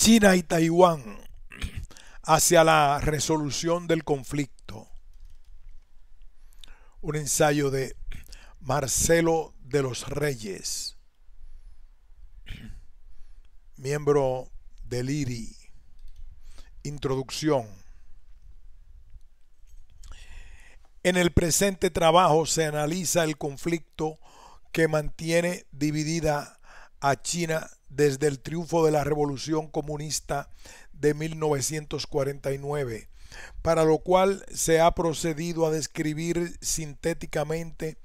China y Taiwán hacia la resolución del conflicto. Un ensayo de Marcelo de los Reyes, miembro del IRI. Introducción. En el presente trabajo se analiza el conflicto que mantiene dividida a China desde el triunfo de la Revolución Comunista de 1949, para lo cual se ha procedido a describir sintéticamente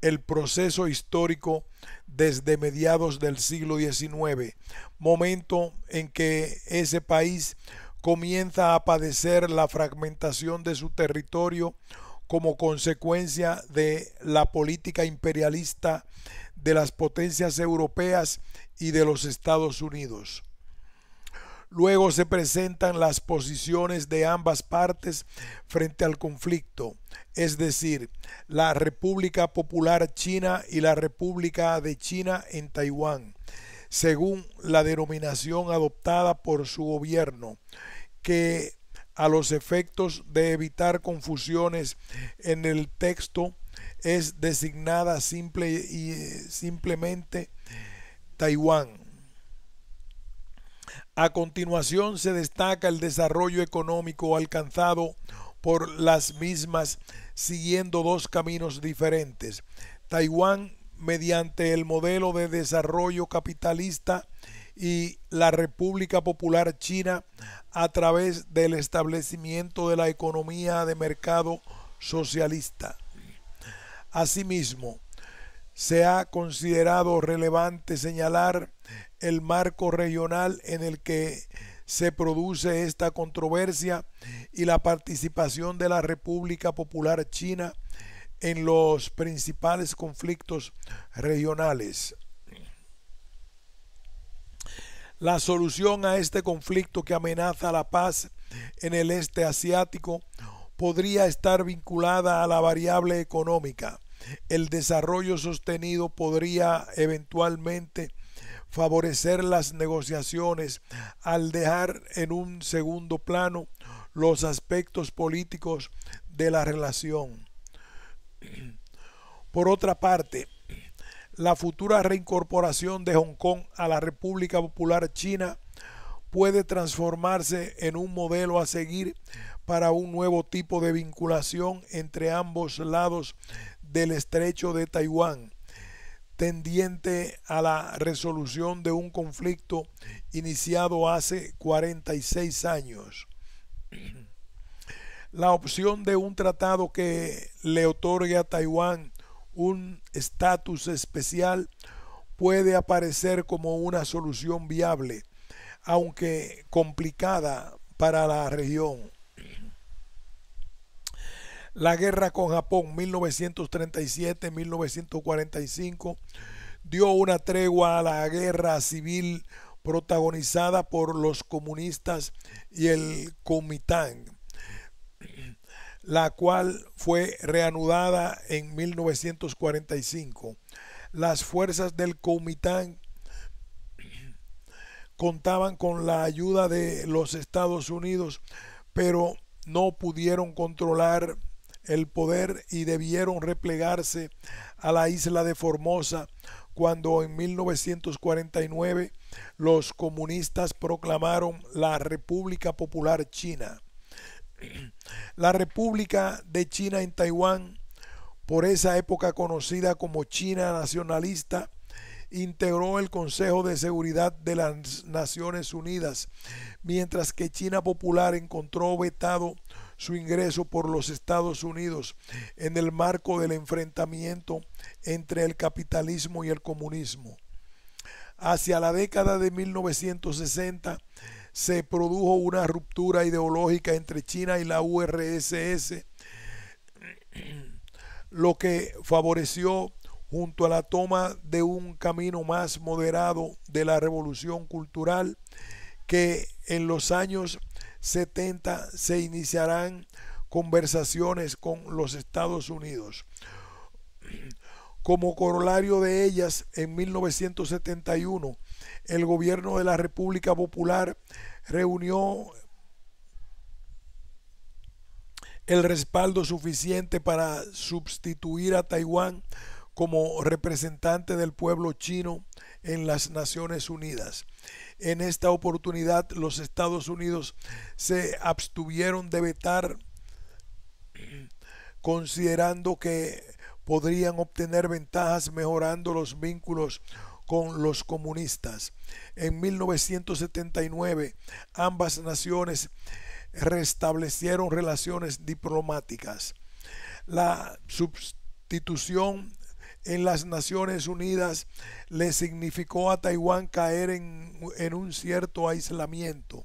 el proceso histórico desde mediados del siglo XIX, momento en que ese país comienza a padecer la fragmentación de su territorio como consecuencia de la política imperialista de las potencias europeas y de los Estados Unidos. Luego se presentan las posiciones de ambas partes frente al conflicto, es decir, la República Popular China y la República de China en Taiwán, según la denominación adoptada por su gobierno, que a los efectos de evitar confusiones en el texto es designada simple y eh, simplemente Taiwán. A continuación se destaca el desarrollo económico alcanzado por las mismas siguiendo dos caminos diferentes. Taiwán mediante el modelo de desarrollo capitalista y la República Popular China a través del establecimiento de la economía de mercado socialista. Asimismo, se ha considerado relevante señalar el marco regional en el que se produce esta controversia y la participación de la República Popular China en los principales conflictos regionales. La solución a este conflicto que amenaza la paz en el este asiático podría estar vinculada a la variable económica. El desarrollo sostenido podría eventualmente favorecer las negociaciones al dejar en un segundo plano los aspectos políticos de la relación. Por otra parte, la futura reincorporación de Hong Kong a la República Popular China puede transformarse en un modelo a seguir para un nuevo tipo de vinculación entre ambos lados del estrecho de Taiwán, tendiente a la resolución de un conflicto iniciado hace 46 años. La opción de un tratado que le otorgue a Taiwán un estatus especial puede aparecer como una solución viable, aunque complicada para la región la guerra con Japón 1937-1945 dio una tregua a la guerra civil protagonizada por los comunistas y el Comitán, la cual fue reanudada en 1945. Las fuerzas del Comitán contaban con la ayuda de los Estados Unidos, pero no pudieron controlar el poder y debieron replegarse a la isla de Formosa cuando en 1949 los comunistas proclamaron la República Popular China. La República de China en Taiwán, por esa época conocida como China nacionalista, integró el Consejo de Seguridad de las Naciones Unidas, mientras que China Popular encontró vetado su ingreso por los Estados Unidos en el marco del enfrentamiento entre el capitalismo y el comunismo. Hacia la década de 1960 se produjo una ruptura ideológica entre China y la URSS, lo que favoreció junto a la toma de un camino más moderado de la revolución cultural que en los años 70 se iniciarán conversaciones con los Estados Unidos. Como corolario de ellas, en 1971, el gobierno de la República Popular reunió el respaldo suficiente para sustituir a Taiwán como representante del pueblo chino en las Naciones Unidas. En esta oportunidad los Estados Unidos se abstuvieron de vetar considerando que podrían obtener ventajas mejorando los vínculos con los comunistas. En 1979 ambas naciones restablecieron relaciones diplomáticas. La sustitución en las Naciones Unidas le significó a Taiwán caer en, en, un cierto aislamiento,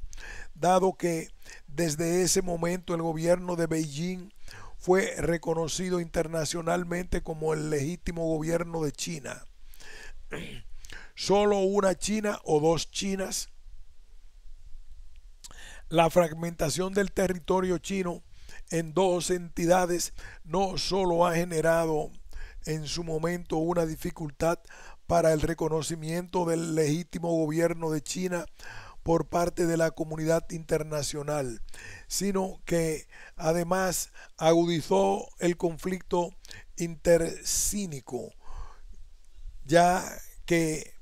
dado que desde ese momento el gobierno de Beijing fue reconocido internacionalmente como el legítimo gobierno de China. Solo una China o dos Chinas. La fragmentación del territorio chino en dos entidades no solo ha generado en su momento una dificultad para el reconocimiento del legítimo gobierno de China por parte de la comunidad internacional, sino que además agudizó el conflicto intercínico, ya que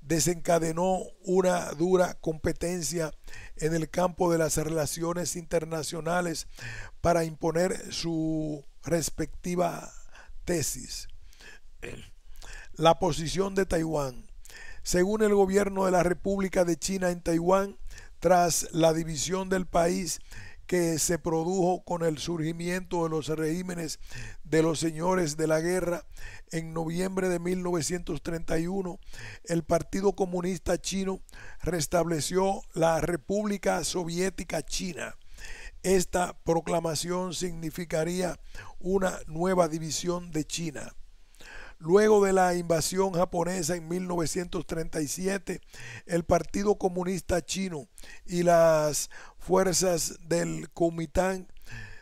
desencadenó una dura competencia en el campo de las relaciones internacionales para imponer su respectiva tesis la posición de Taiwán. Según el gobierno de la República de China en Taiwán, tras la división del país que se produjo con el surgimiento de los regímenes de los señores de la guerra en noviembre de 1931, el Partido Comunista Chino restableció la República Soviética China. Esta proclamación significaría una nueva división de China. Luego de la invasión japonesa en 1937, el Partido Comunista Chino y las fuerzas del Kuomintang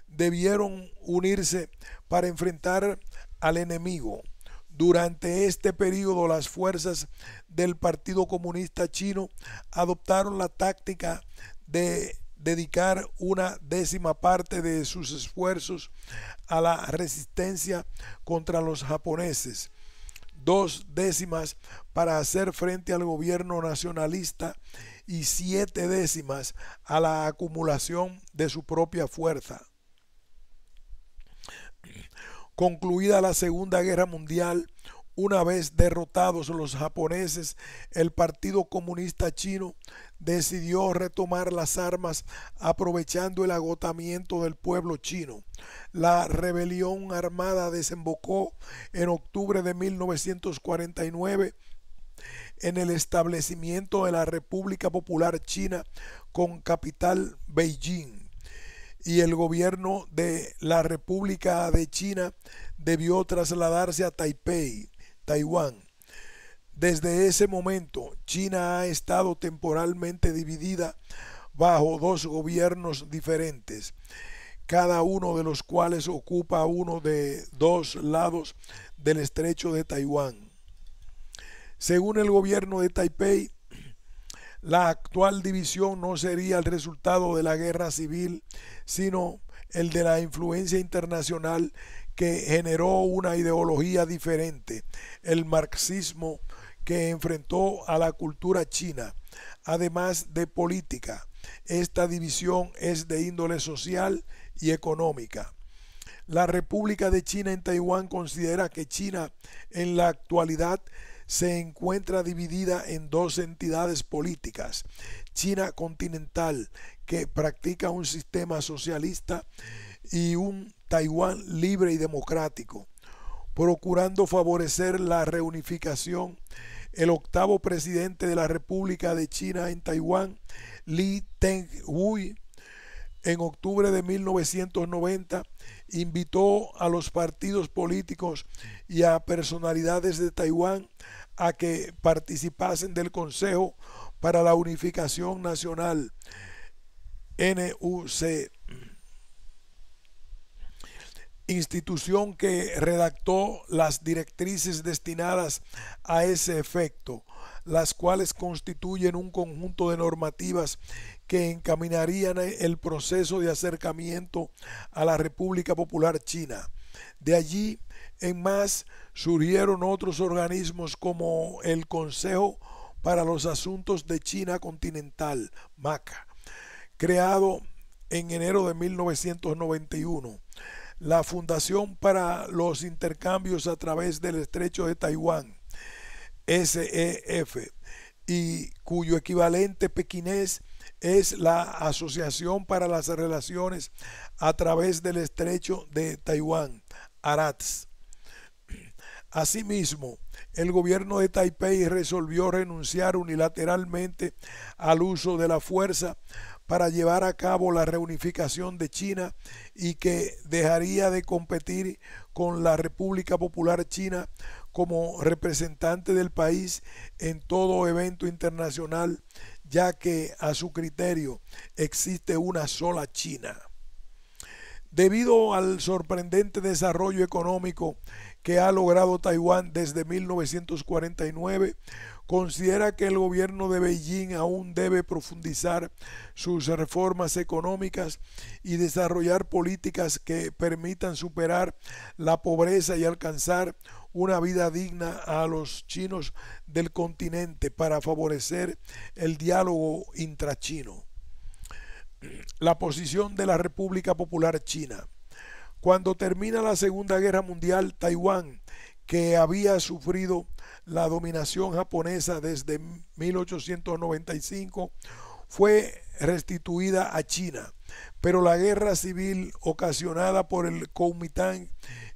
debieron unirse para enfrentar al enemigo. Durante este periodo las fuerzas del Partido Comunista Chino adoptaron la táctica de dedicar una décima parte de sus esfuerzos a la resistencia contra los japoneses, dos décimas para hacer frente al gobierno nacionalista y siete décimas a la acumulación de su propia fuerza. Concluida la Segunda Guerra Mundial, una vez derrotados los japoneses, el Partido Comunista Chino decidió retomar las armas aprovechando el agotamiento del pueblo chino. La rebelión armada desembocó en octubre de 1949 en el establecimiento de la República Popular China con capital Beijing. Y el gobierno de la República de China debió trasladarse a Taipei, Taiwán desde ese momento, China ha estado temporalmente dividida bajo dos gobiernos diferentes, cada uno de los cuales ocupa uno de dos lados del estrecho de Taiwán. Según el gobierno de Taipei, la actual división no sería el resultado de la guerra civil, sino el de la influencia internacional que generó una ideología diferente, el marxismo que enfrentó a la cultura china, además de política. Esta división es de índole social y económica. La República de China en Taiwán considera que China en la actualidad se encuentra dividida en dos entidades políticas. China continental, que practica un sistema socialista, y un Taiwán libre y democrático, procurando favorecer la reunificación el octavo presidente de la República de China en Taiwán, Li Teng-hui, en octubre de 1990 invitó a los partidos políticos y a personalidades de Taiwán a que participasen del Consejo para la Unificación Nacional, NUC, institución que redactó las directrices destinadas a ese efecto, las cuales constituyen un conjunto de normativas que encaminarían el proceso de acercamiento a la República Popular China. De allí en más surgieron otros organismos como el Consejo para los Asuntos de China Continental, MACA, creado en enero de 1991 la Fundación para los Intercambios a través del Estrecho de Taiwán, SEF, y cuyo equivalente pequinés es la Asociación para las Relaciones a través del Estrecho de Taiwán, ARATS. Asimismo, el gobierno de Taipei resolvió renunciar unilateralmente al uso de la fuerza para llevar a cabo la reunificación de China y que dejaría de competir con la República Popular China como representante del país en todo evento internacional, ya que a su criterio existe una sola China. Debido al sorprendente desarrollo económico que ha logrado Taiwán desde 1949, considera que el gobierno de Beijing aún debe profundizar sus reformas económicas y desarrollar políticas que permitan superar la pobreza y alcanzar una vida digna a los chinos del continente para favorecer el diálogo intrachino. La posición de la República Popular China. Cuando termina la Segunda Guerra Mundial, Taiwán, que había sufrido la dominación japonesa desde 1895, fue restituida a China. Pero la guerra civil ocasionada por el Kuomintang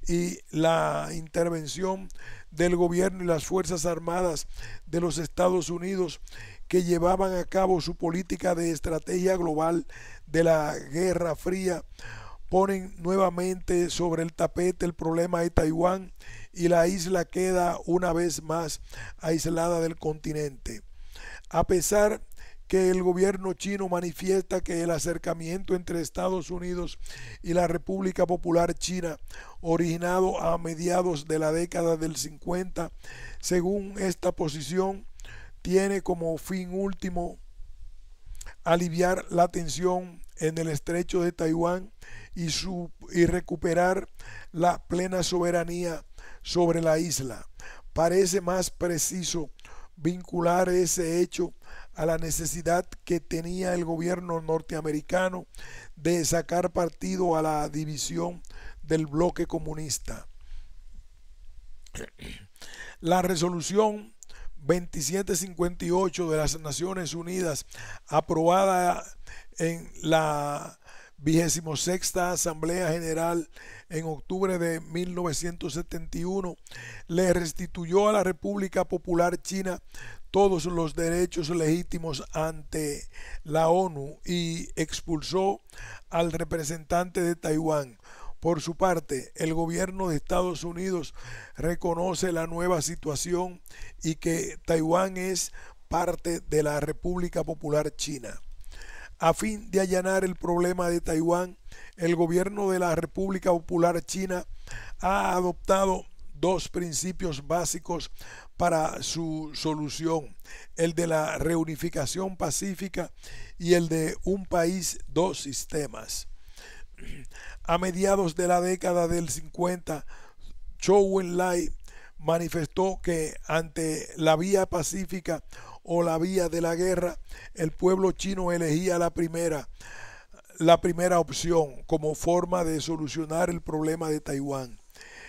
y la intervención del gobierno y las Fuerzas Armadas de los Estados Unidos que llevaban a cabo su política de estrategia global de la Guerra Fría ponen nuevamente sobre el tapete el problema de Taiwán y la isla queda una vez más aislada del continente. A pesar que el gobierno chino manifiesta que el acercamiento entre Estados Unidos y la República Popular China, originado a mediados de la década del 50, según esta posición, tiene como fin último aliviar la tensión en el estrecho de Taiwán y, recuperar la plena soberanía sobre la isla. Parece más preciso vincular ese hecho a la necesidad que tenía el gobierno norteamericano de sacar partido a la división del bloque comunista. La resolución 2758 de las Naciones Unidas aprobada en la 26 Asamblea General en octubre de 1971 le restituyó a la República Popular China todos los derechos legítimos ante la ONU y expulsó al representante de Taiwán. Por su parte, el gobierno de Estados Unidos reconoce la nueva situación y que Taiwán es parte de la República Popular China. A fin de allanar el problema de Taiwán, el gobierno de la República Popular China ha adoptado dos principios básicos para su solución, el de la reunificación pacífica y el de un país, dos sistemas. A mediados de la década del 50, Chou Enlai manifestó que ante la vía pacífica o la vía de la guerra, el pueblo chino elegía la primera, la primera opción como forma de solucionar el problema de Taiwán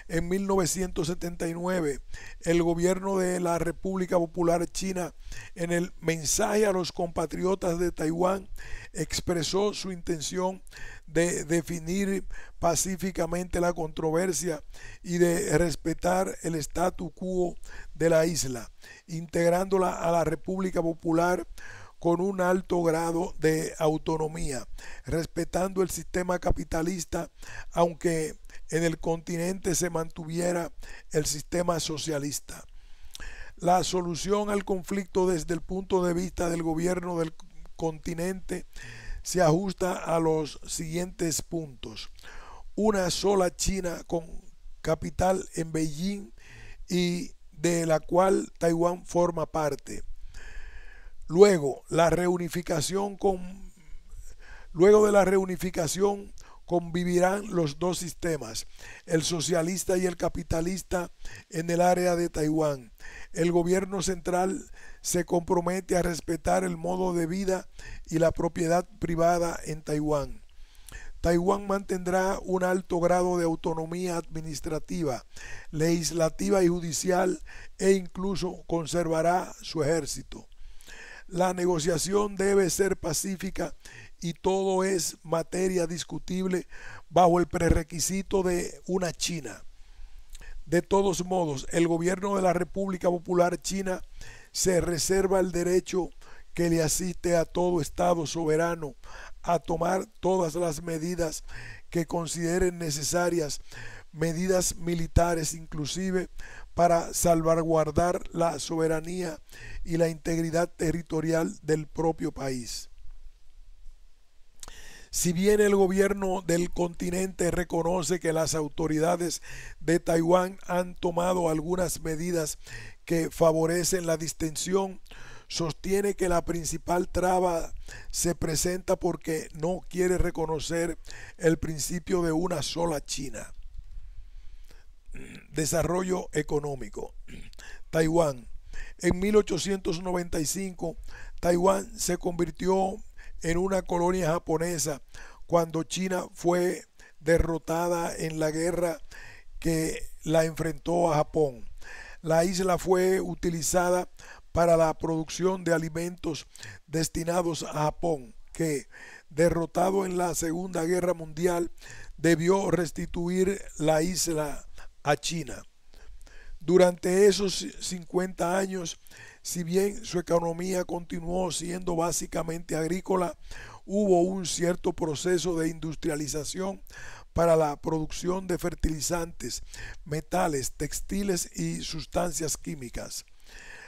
en 1979 el gobierno de la República Popular China en el mensaje a los compatriotas de Taiwán expresó su intención de definir pacíficamente la controversia y de respetar el statu quo de la isla, integrándola a la República Popular con un alto grado de autonomía, respetando el sistema capitalista, aunque en el continente se mantuviera el sistema socialista. La solución al conflicto desde el punto de vista del gobierno del continente se ajusta a los siguientes puntos. Una sola China con capital en Beijing y de la cual Taiwán forma parte. Luego, la reunificación con luego de la reunificación convivirán los dos sistemas, el socialista y el capitalista en el área de Taiwán. El gobierno central se compromete a respetar el modo de vida y la propiedad privada en Taiwán. Taiwán mantendrá un alto grado de autonomía administrativa, legislativa y judicial e incluso conservará su ejército. La negociación debe ser pacífica y todo es materia discutible bajo el prerequisito de una China. De todos modos, el gobierno de la República Popular China se reserva el derecho que le asiste a todo Estado soberano a tomar todas las medidas que consideren necesarias, medidas militares inclusive, para salvaguardar la soberanía y la integridad territorial del propio país. Si bien el gobierno del continente reconoce que las autoridades de Taiwán han tomado algunas medidas que favorecen la distensión, sostiene que la principal traba se presenta porque no quiere reconocer el principio de una sola China. Desarrollo económico. Taiwán. En 1895, Taiwán se convirtió en una colonia japonesa cuando China fue derrotada en la guerra que la enfrentó a Japón. La isla fue utilizada para la producción de alimentos destinados a Japón, que, derrotado en la Segunda Guerra Mundial, debió restituir la isla a China. Durante esos 50 años, si bien su economía continuó siendo básicamente agrícola, hubo un cierto proceso de industrialización para la producción de fertilizantes, metales, textiles y sustancias químicas.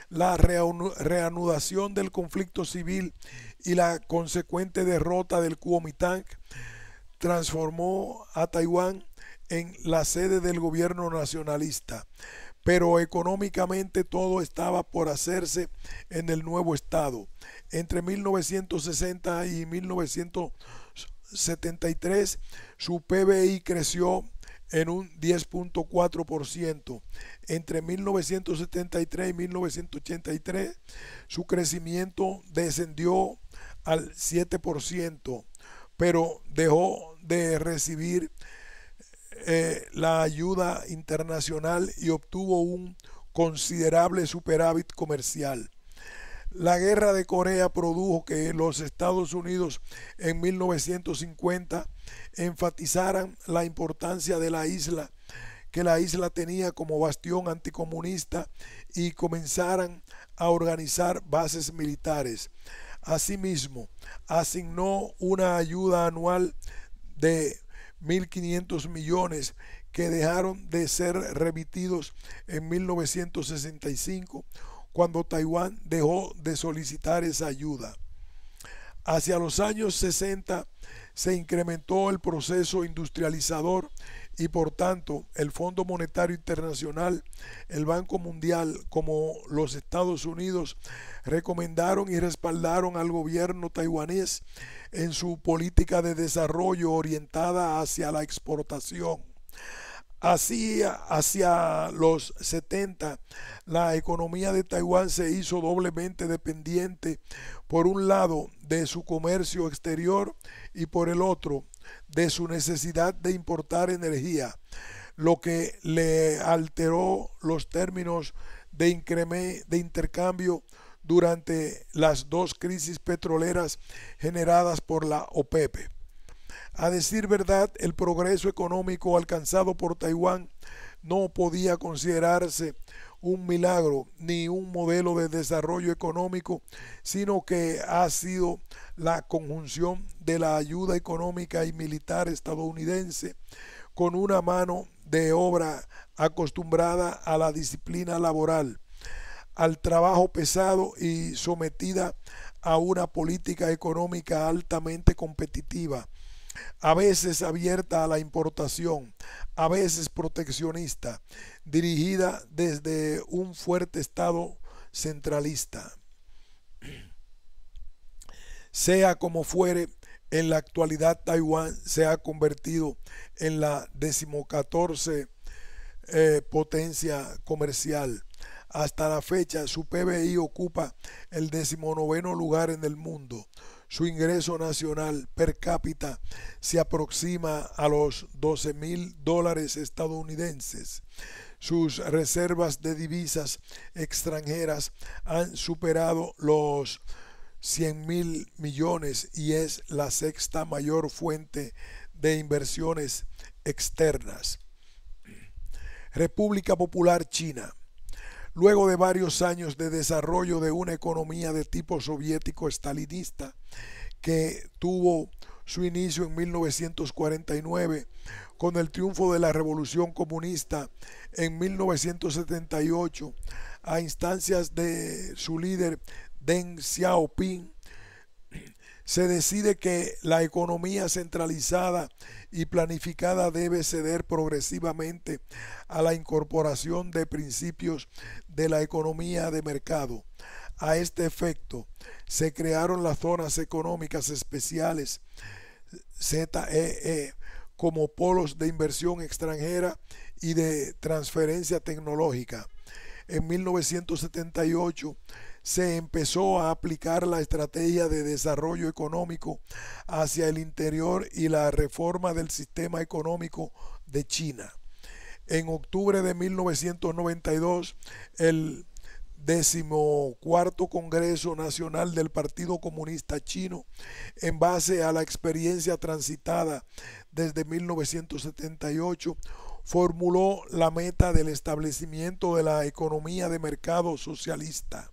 La reanudación del conflicto civil y la consecuente derrota del Kuomintang transformó a Taiwán en la sede del gobierno nacionalista pero económicamente todo estaba por hacerse en el nuevo Estado. Entre 1960 y 1973 su PBI creció en un 10.4%. Entre 1973 y 1983 su crecimiento descendió al 7%, pero dejó de recibir eh, la ayuda internacional y obtuvo un considerable superávit comercial. La guerra de Corea produjo que los Estados Unidos en 1950 enfatizaran la importancia de la isla, que la isla tenía como bastión anticomunista y comenzaran a organizar bases militares. Asimismo, asignó una ayuda anual de 1.500 millones que dejaron de ser remitidos en 1965 cuando Taiwán dejó de solicitar esa ayuda. Hacia los años 60 se incrementó el proceso industrializador y por tanto el Fondo Monetario Internacional, el Banco Mundial, como los Estados Unidos recomendaron y respaldaron al gobierno taiwanés en su política de desarrollo orientada hacia la exportación. Así, hacia los 70, la economía de Taiwán se hizo doblemente dependiente, por un lado, de su comercio exterior y por el otro, de su necesidad de importar energía, lo que le alteró los términos de, de intercambio durante las dos crisis petroleras generadas por la OPEP. A decir verdad, el progreso económico alcanzado por Taiwán no podía considerarse un milagro ni un modelo de desarrollo económico, sino que ha sido la conjunción de la ayuda económica y militar estadounidense con una mano de obra acostumbrada a la disciplina laboral, al trabajo pesado y sometida a una política económica altamente competitiva a veces abierta a la importación, a veces proteccionista, dirigida desde un fuerte Estado centralista. Sea como fuere, en la actualidad Taiwán se ha convertido en la decimocatorce eh, potencia comercial. Hasta la fecha, su PBI ocupa el decimonoveno lugar en el mundo. Su ingreso nacional per cápita se aproxima a los 12 mil dólares estadounidenses. Sus reservas de divisas extranjeras han superado los 100 mil millones y es la sexta mayor fuente de inversiones externas. República Popular China. Luego de varios años de desarrollo de una economía de tipo soviético stalinista que tuvo su inicio en 1949 con el triunfo de la Revolución Comunista en 1978 a instancias de su líder Deng Xiaoping se decide que la economía centralizada y planificada debe ceder progresivamente a la incorporación de principios de la economía de mercado. A este efecto, se crearon las zonas económicas especiales ZEE e, como polos de inversión extranjera y de transferencia tecnológica. En 1978 se empezó a aplicar la estrategia de desarrollo económico hacia el interior y la reforma del sistema económico de China. En octubre de 1992, el decimocuarto Congreso Nacional del Partido Comunista Chino, en base a la experiencia transitada desde 1978, formuló la meta del establecimiento de la economía de mercado socialista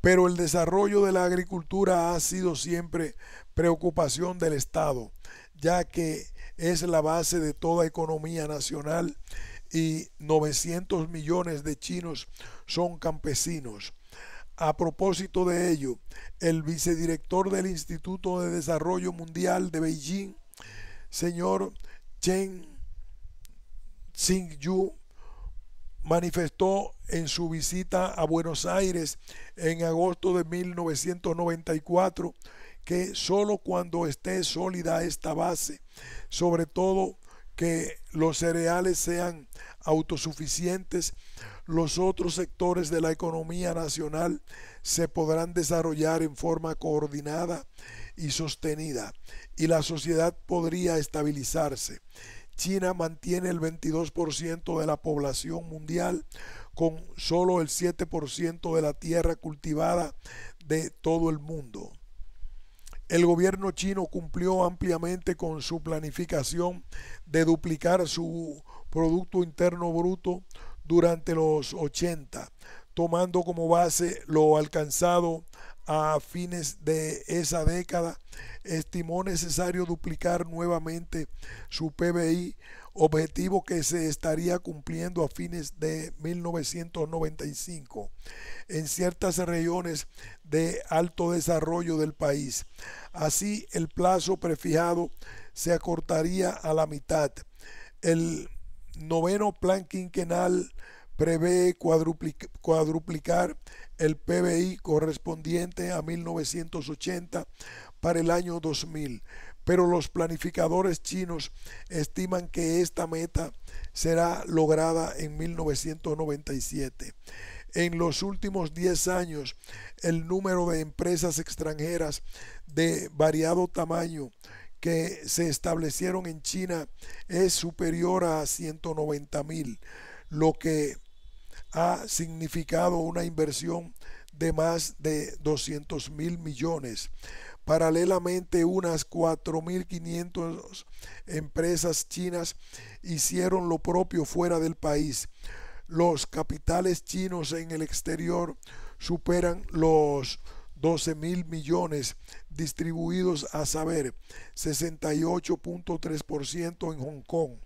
pero el desarrollo de la agricultura ha sido siempre preocupación del Estado, ya que es la base de toda economía nacional y 900 millones de chinos son campesinos. A propósito de ello, el vicedirector del Instituto de Desarrollo Mundial de Beijing, señor Chen Xingyu, manifestó en su visita a Buenos Aires en agosto de 1994 que sólo cuando esté sólida esta base, sobre todo que los cereales sean autosuficientes, los otros sectores de la economía nacional se podrán desarrollar en forma coordinada y sostenida y la sociedad podría estabilizarse. China mantiene el 22% de la población mundial con solo el 7% de la tierra cultivada de todo el mundo. El gobierno chino cumplió ampliamente con su planificación de duplicar su Producto Interno Bruto durante los 80, tomando como base lo alcanzado a fines de esa década, estimó necesario duplicar nuevamente su PBI, objetivo que se estaría cumpliendo a fines de 1995 en ciertas regiones de alto desarrollo del país. Así, el plazo prefijado se acortaría a la mitad. El noveno plan quinquenal prevé cuadruplicar, el PBI correspondiente a 1980 para el año 2000, pero los planificadores chinos estiman que esta meta será lograda en 1997. En los últimos 10 años, el número de empresas extranjeras de variado tamaño que se establecieron en China es superior a 190 mil, lo que ha significado una inversión de más de 200 mil millones. Paralelamente, unas 4.500 empresas chinas hicieron lo propio fuera del país. Los capitales chinos en el exterior superan los 12 mil millones distribuidos a saber 68.3% en Hong Kong,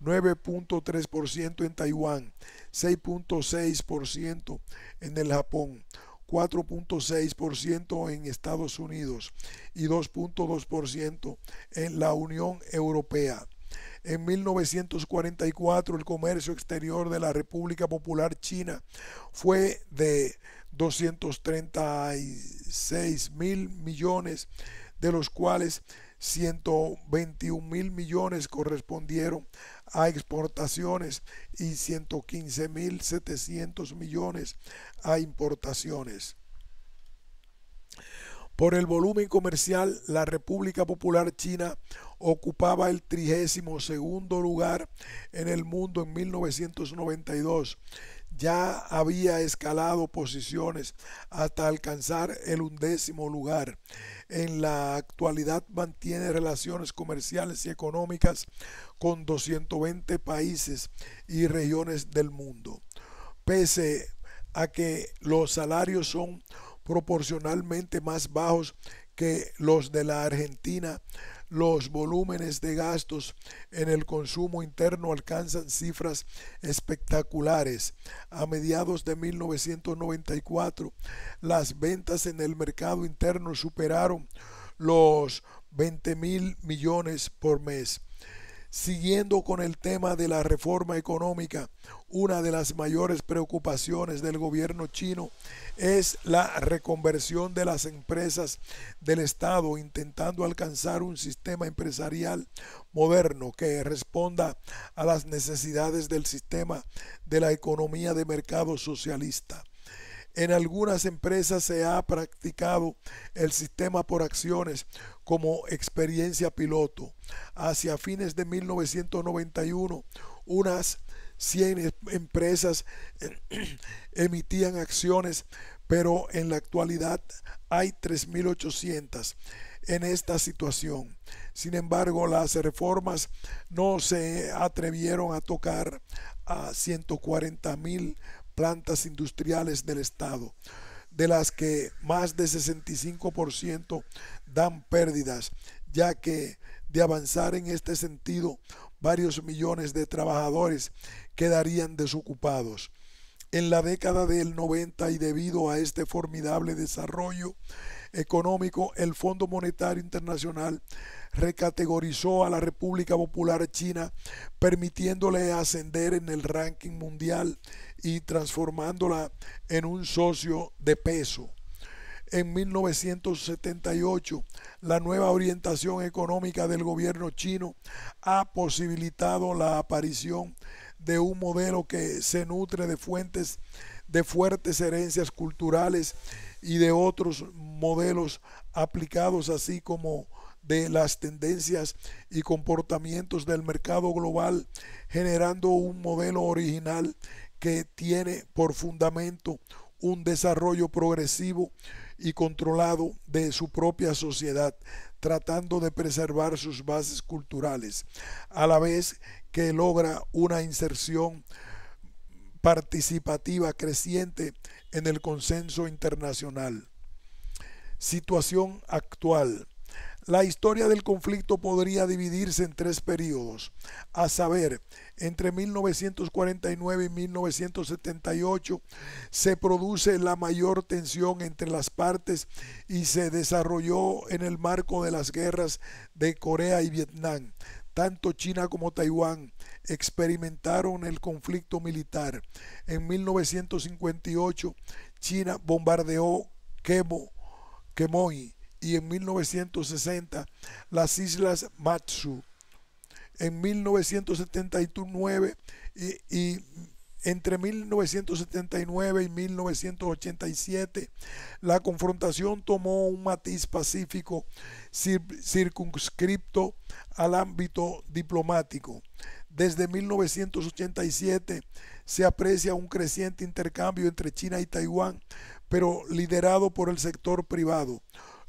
9.3% en Taiwán, 6.6% en el Japón, 4.6% en Estados Unidos y 2.2% en la Unión Europea. En 1944 el comercio exterior de la República Popular China fue de 236 mil millones, de los cuales 121 mil millones correspondieron a exportaciones y 115 mil 700 millones a importaciones. Por el volumen comercial, la República Popular China ocupaba el segundo lugar en el mundo en 1992, ya había escalado posiciones hasta alcanzar el undécimo lugar. En la actualidad mantiene relaciones comerciales y económicas con 220 países y regiones del mundo. Pese a que los salarios son proporcionalmente más bajos que los de la Argentina, los volúmenes de gastos en el consumo interno alcanzan cifras espectaculares. A mediados de 1994, las ventas en el mercado interno superaron los 20 mil millones por mes. Siguiendo con el tema de la reforma económica, una de las mayores preocupaciones del gobierno chino es la reconversión de las empresas del Estado, intentando alcanzar un sistema empresarial moderno que responda a las necesidades del sistema de la economía de mercado socialista. En algunas empresas se ha practicado el sistema por acciones como experiencia piloto. Hacia fines de 1991, unas 100 em, empresas eh, emitían acciones, pero en la actualidad hay 3.800 en esta situación. Sin embargo, las reformas no se atrevieron a tocar a 140.000 plantas industriales del Estado de las que más de 65% dan pérdidas, ya que de avanzar en este sentido, varios millones de trabajadores quedarían desocupados. En la década del 90 y debido a este formidable desarrollo económico, el Fondo Monetario Internacional recategorizó a la República Popular China, permitiéndole ascender en el ranking mundial y transformándola en un socio de peso. En 1978, la nueva orientación económica del gobierno chino ha posibilitado la aparición de un modelo que se nutre de fuentes de fuertes herencias culturales y de otros modelos aplicados así como de las tendencias y comportamientos del mercado global, generando un modelo original que tiene por fundamento un desarrollo progresivo y controlado de su propia sociedad, tratando de preservar sus bases culturales, a la vez que logra una inserción participativa creciente en el consenso internacional. Situación actual. La historia del conflicto podría dividirse en tres periodos, a saber, entre 1949 y 1978 se produce la mayor tensión entre las partes y se desarrolló en el marco de las guerras de Corea y Vietnam. Tanto China como Taiwán experimentaron el conflicto militar. En 1958, China bombardeó Kemoi y en 1960 las Islas Matsu. En 1979 y, y entre 1979 y 1987, la confrontación tomó un matiz pacífico circunscripto al ámbito diplomático. Desde 1987 se aprecia un creciente intercambio entre China y Taiwán, pero liderado por el sector privado.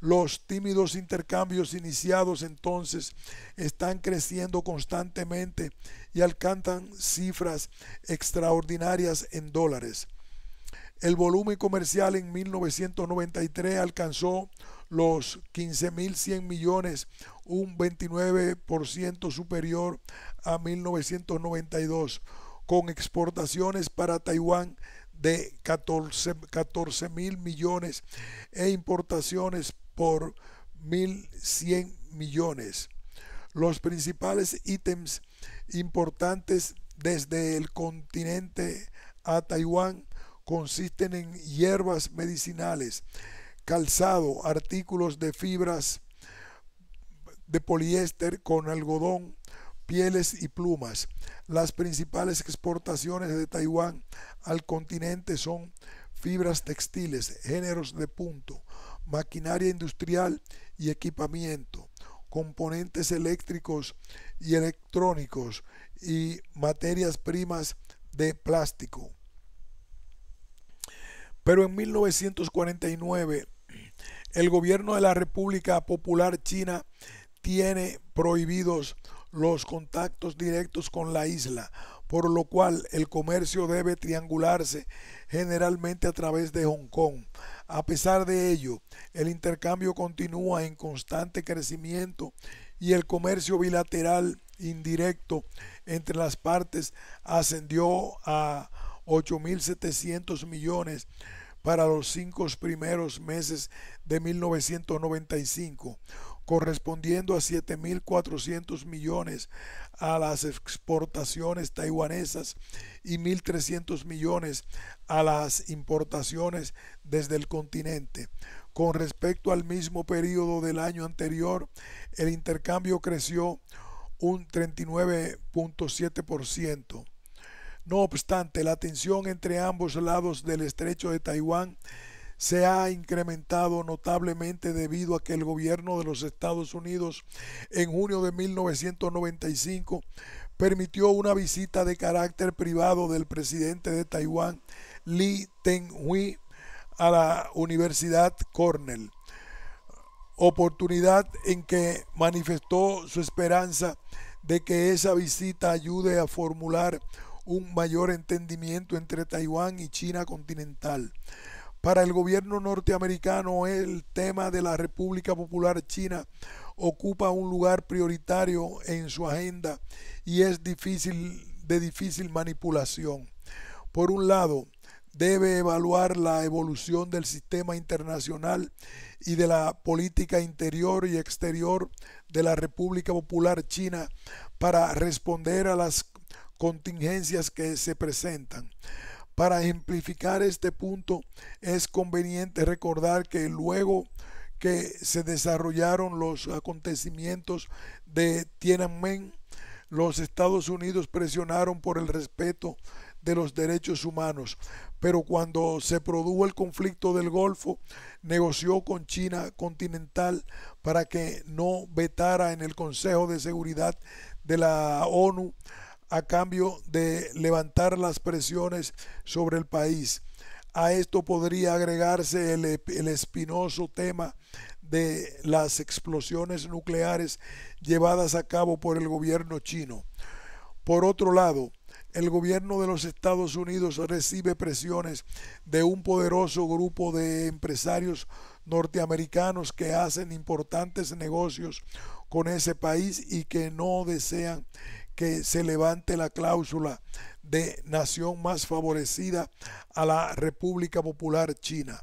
Los tímidos intercambios iniciados entonces están creciendo constantemente y alcanzan cifras extraordinarias en dólares. El volumen comercial en 1993 alcanzó los 15.100 millones, un 29% superior a 1992, con exportaciones para Taiwán de 14.000 millones e importaciones por 1.100 millones. Los principales ítems importantes desde el continente a Taiwán consisten en hierbas medicinales, calzado, artículos de fibras de poliéster con algodón, pieles y plumas. Las principales exportaciones de Taiwán al continente son fibras textiles, géneros de punto, maquinaria industrial y equipamiento, componentes eléctricos y electrónicos y materias primas de plástico. Pero en 1949, el gobierno de la República Popular China tiene prohibidos los contactos directos con la isla por lo cual el comercio debe triangularse generalmente a través de Hong Kong. A pesar de ello, el intercambio continúa en constante crecimiento y el comercio bilateral indirecto entre las partes ascendió a 8.700 millones para los cinco primeros meses de 1995, correspondiendo a 7.400 millones a las exportaciones taiwanesas y 1.300 millones a las importaciones desde el continente. Con respecto al mismo periodo del año anterior, el intercambio creció un 39.7%. No obstante, la tensión entre ambos lados del estrecho de Taiwán se ha incrementado notablemente debido a que el gobierno de los Estados Unidos en junio de 1995 permitió una visita de carácter privado del presidente de Taiwán, Li Teng-hui, a la Universidad Cornell, oportunidad en que manifestó su esperanza de que esa visita ayude a formular un mayor entendimiento entre Taiwán y China continental. Para el gobierno norteamericano, el tema de la República Popular China ocupa un lugar prioritario en su agenda y es difícil, de difícil manipulación. Por un lado, debe evaluar la evolución del sistema internacional y de la política interior y exterior de la República Popular China para responder a las contingencias que se presentan. Para ejemplificar este punto, es conveniente recordar que luego que se desarrollaron los acontecimientos de Tiananmen, los Estados Unidos presionaron por el respeto de los derechos humanos, pero cuando se produjo el conflicto del Golfo, negoció con China continental para que no vetara en el Consejo de Seguridad de la ONU a cambio de levantar las presiones sobre el país. A esto podría agregarse e, el, espinoso tema de las explosiones nucleares llevadas a cabo por el gobierno chino. Por otro lado, el gobierno de los Estados Unidos recibe presiones de un poderoso grupo de empresarios norteamericanos que hacen importantes negocios con ese país y que no desean que se levante la cláusula de nación más favorecida a la República Popular China.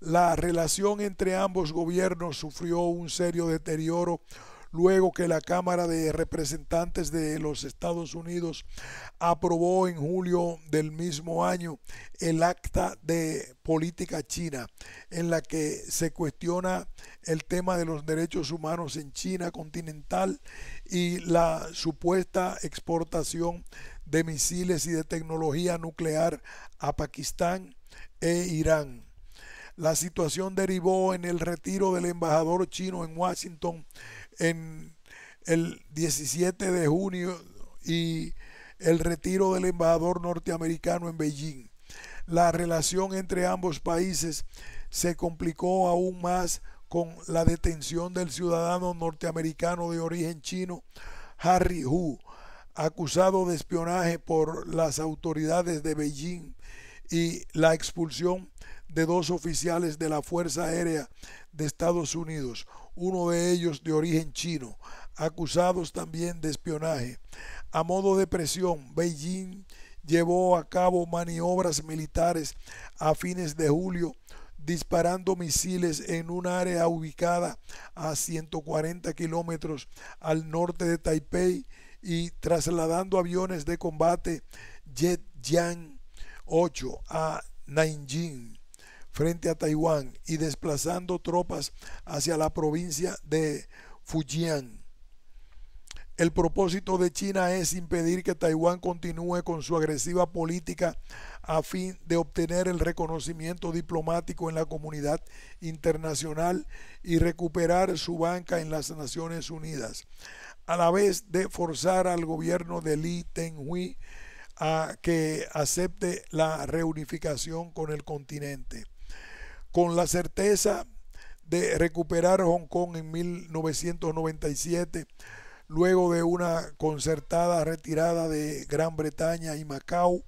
La relación entre ambos gobiernos sufrió un serio deterioro luego que la Cámara de Representantes de los Estados Unidos aprobó en julio del mismo año el acta de política china en la que se cuestiona el tema de los derechos humanos en China continental y la supuesta exportación de misiles y de tecnología nuclear a Pakistán e Irán. La situación derivó en el retiro del embajador chino en Washington, en el 17 de junio y el retiro del embajador norteamericano en Beijing. La relación entre ambos países se complicó aún más con la detención del ciudadano norteamericano de origen chino Harry Hu, acusado de espionaje por las autoridades de Beijing y la expulsión de dos oficiales de la Fuerza Aérea de Estados Unidos, uno de ellos de origen chino, acusados también de espionaje. A modo de presión, Beijing llevó a cabo maniobras militares a fines de julio, disparando misiles en un área ubicada a 140 kilómetros al norte de Taipei y trasladando aviones de combate Jet Yang 8 a Nanjing frente a Taiwán y desplazando tropas hacia la provincia de Fujian. El propósito de China es impedir que Taiwán continúe con su agresiva política a fin de obtener el reconocimiento diplomático en la comunidad internacional y recuperar su banca en las Naciones Unidas, a la vez de forzar al gobierno de Li Tenghui a que acepte la reunificación con el continente con la certeza de recuperar Hong Kong en 1997, luego de una concertada retirada de Gran Bretaña y Macao,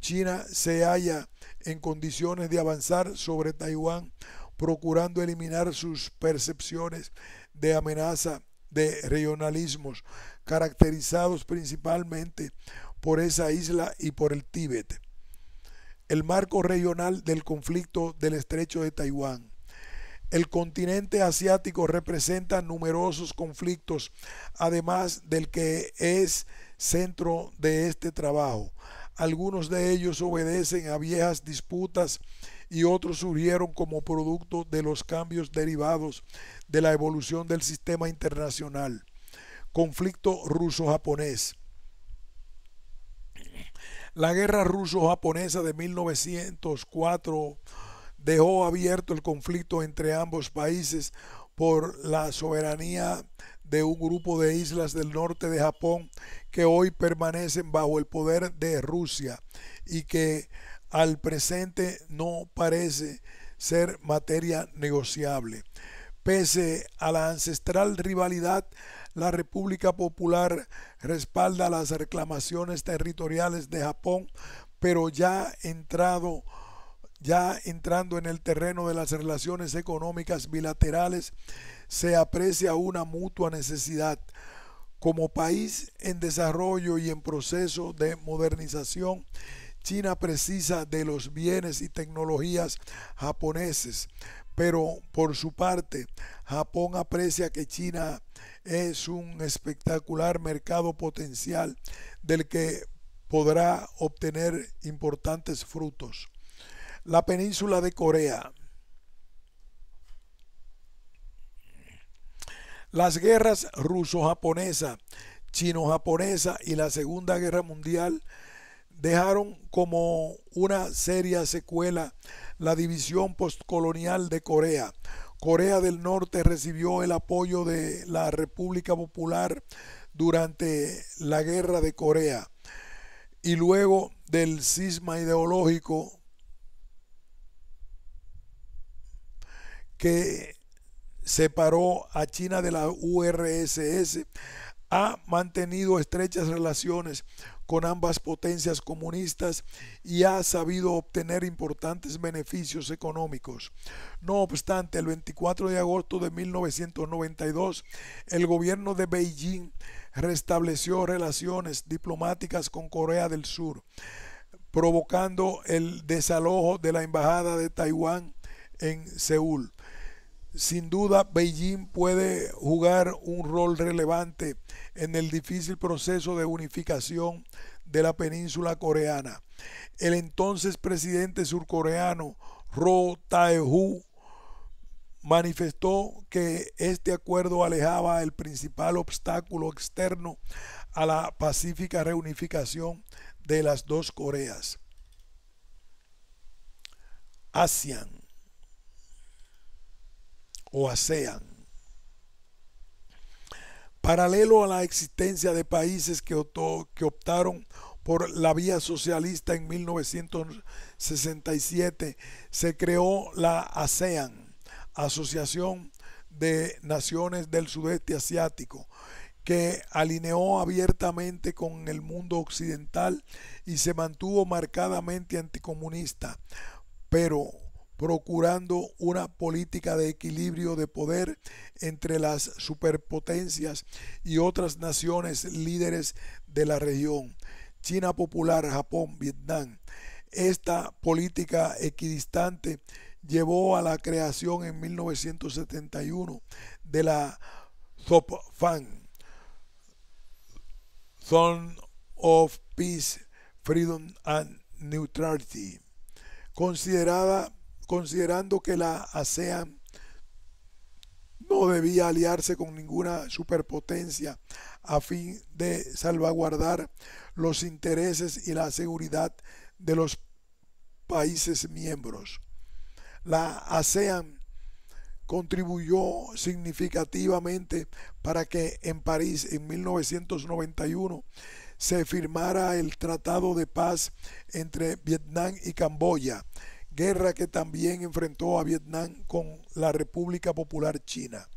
China se halla en condiciones de avanzar sobre Taiwán, procurando eliminar sus percepciones de amenaza de regionalismos, caracterizados principalmente por esa isla y por el Tíbet el marco regional del conflicto del estrecho de Taiwán. El continente asiático representa numerosos conflictos, además del que es centro de este trabajo. Algunos de ellos obedecen a viejas disputas y otros surgieron como producto de los cambios derivados de la evolución del sistema internacional. Conflicto ruso-japonés. La guerra ruso-japonesa de 1904 dejó abierto el conflicto entre ambos países por la soberanía de un grupo de islas del norte de Japón que hoy permanecen bajo el poder de Rusia y que al presente no parece ser materia negociable. Pese a la ancestral rivalidad, la República Popular respalda las reclamaciones territoriales de Japón, pero ya entrado ya entrando en el terreno de las relaciones económicas bilaterales, se aprecia una mutua necesidad. Como país en desarrollo y en proceso de modernización, China precisa de los bienes y tecnologías japoneses, pero por su parte, Japón aprecia que China es un espectacular mercado potencial del que podrá obtener importantes frutos. La península de Corea. Las guerras ruso-japonesa, chino-japonesa y la Segunda Guerra Mundial dejaron como una seria secuela la división postcolonial de Corea, Corea del Norte recibió el apoyo de la República Popular durante la Guerra de Corea y luego del cisma ideológico que separó a China de la URSS, ha mantenido estrechas relaciones con ambas potencias comunistas y ha sabido obtener importantes beneficios económicos. No obstante, el 24 de agosto de 1992, el gobierno de Beijing restableció relaciones diplomáticas con Corea del Sur, provocando el desalojo de la Embajada de Taiwán en Seúl. Sin duda, Beijing puede jugar un rol relevante en el difícil proceso de unificación de la península coreana. El entonces presidente surcoreano Ro tae manifestó que este acuerdo alejaba el principal obstáculo externo a la pacífica reunificación de las dos Coreas. ASEAN o ASEAN. Paralelo a la existencia de países que, optaron por la vía socialista en 1967, se creó la ASEAN, Asociación de Naciones del Sudeste Asiático, que alineó abiertamente con el mundo occidental y se mantuvo marcadamente anticomunista, pero procurando una política de equilibrio de poder entre las superpotencias y otras naciones líderes de la región, China Popular, Japón, Vietnam. Esta política equidistante llevó a la creación en 1971 de la ZOPFAN, Zone of Peace, Freedom and Neutrality, considerada considerando que la ASEAN no debía aliarse con ninguna superpotencia a fin de salvaguardar los intereses y la seguridad de los países miembros. La ASEAN contribuyó significativamente para que en París en 1991 se firmara el Tratado de Paz entre Vietnam y Camboya, guerra que también enfrentó a Vietnam con la República Popular China.